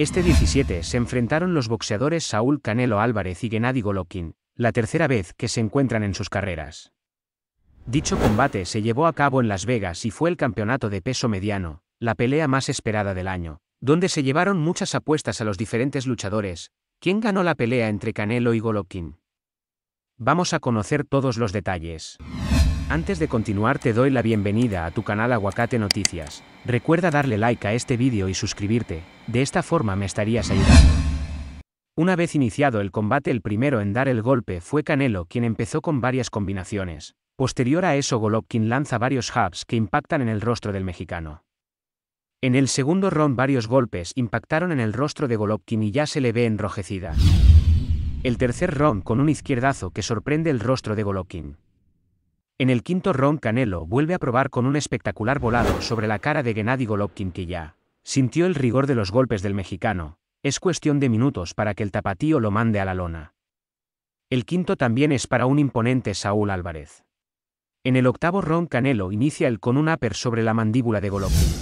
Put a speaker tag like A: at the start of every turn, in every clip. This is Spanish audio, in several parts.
A: Este 17 se enfrentaron los boxeadores Saúl Canelo Álvarez y Gennady Golovkin, la tercera vez que se encuentran en sus carreras. Dicho combate se llevó a cabo en Las Vegas y fue el campeonato de peso mediano, la pelea más esperada del año, donde se llevaron muchas apuestas a los diferentes luchadores. ¿Quién ganó la pelea entre Canelo y Golovkin? Vamos a conocer todos los detalles. Antes de continuar te doy la bienvenida a tu canal Aguacate Noticias. Recuerda darle like a este vídeo y suscribirte, de esta forma me estarías ayudando. Una vez iniciado el combate el primero en dar el golpe fue Canelo quien empezó con varias combinaciones. Posterior a eso Golovkin lanza varios hubs que impactan en el rostro del mexicano. En el segundo round varios golpes impactaron en el rostro de Golovkin y ya se le ve enrojecida. El tercer round con un izquierdazo que sorprende el rostro de Golovkin. En el quinto Ron Canelo vuelve a probar con un espectacular volado sobre la cara de Gennady Golovkin que ya sintió el rigor de los golpes del mexicano, es cuestión de minutos para que el tapatío lo mande a la lona. El quinto también es para un imponente Saúl Álvarez. En el octavo Ron Canelo inicia el con un upper sobre la mandíbula de Golovkin.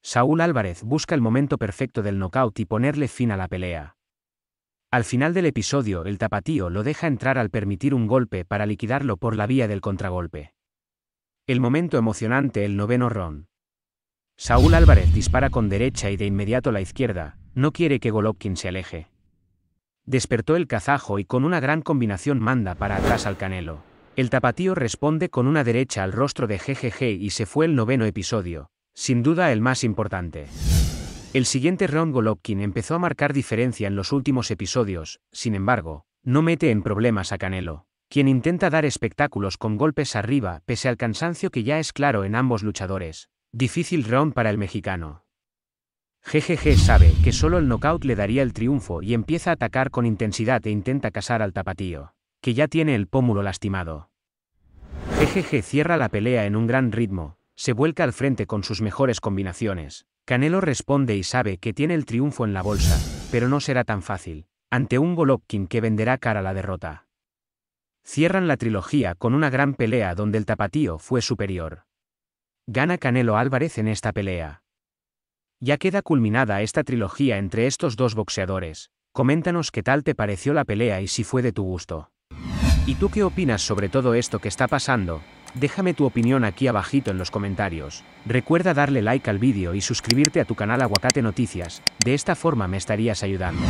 A: Saúl Álvarez busca el momento perfecto del knockout y ponerle fin a la pelea. Al final del episodio el tapatío lo deja entrar al permitir un golpe para liquidarlo por la vía del contragolpe. El momento emocionante el noveno ron. Saúl Álvarez dispara con derecha y de inmediato la izquierda, no quiere que Golovkin se aleje. Despertó el kazajo y con una gran combinación manda para atrás al Canelo. El tapatío responde con una derecha al rostro de GGG y se fue el noveno episodio, sin duda el más importante. El siguiente round Golovkin empezó a marcar diferencia en los últimos episodios, sin embargo, no mete en problemas a Canelo, quien intenta dar espectáculos con golpes arriba pese al cansancio que ya es claro en ambos luchadores. Difícil round para el mexicano. GGG sabe que solo el knockout le daría el triunfo y empieza a atacar con intensidad e intenta casar al tapatío, que ya tiene el pómulo lastimado. GGG cierra la pelea en un gran ritmo, se vuelca al frente con sus mejores combinaciones, Canelo responde y sabe que tiene el triunfo en la bolsa, pero no será tan fácil, ante un Golovkin que venderá cara la derrota. Cierran la trilogía con una gran pelea donde el tapatío fue superior. Gana Canelo Álvarez en esta pelea. Ya queda culminada esta trilogía entre estos dos boxeadores. Coméntanos qué tal te pareció la pelea y si fue de tu gusto. ¿Y tú qué opinas sobre todo esto que está pasando? Déjame tu opinión aquí abajito en los comentarios. Recuerda darle like al vídeo y suscribirte a tu canal Aguacate Noticias, de esta forma me estarías ayudando.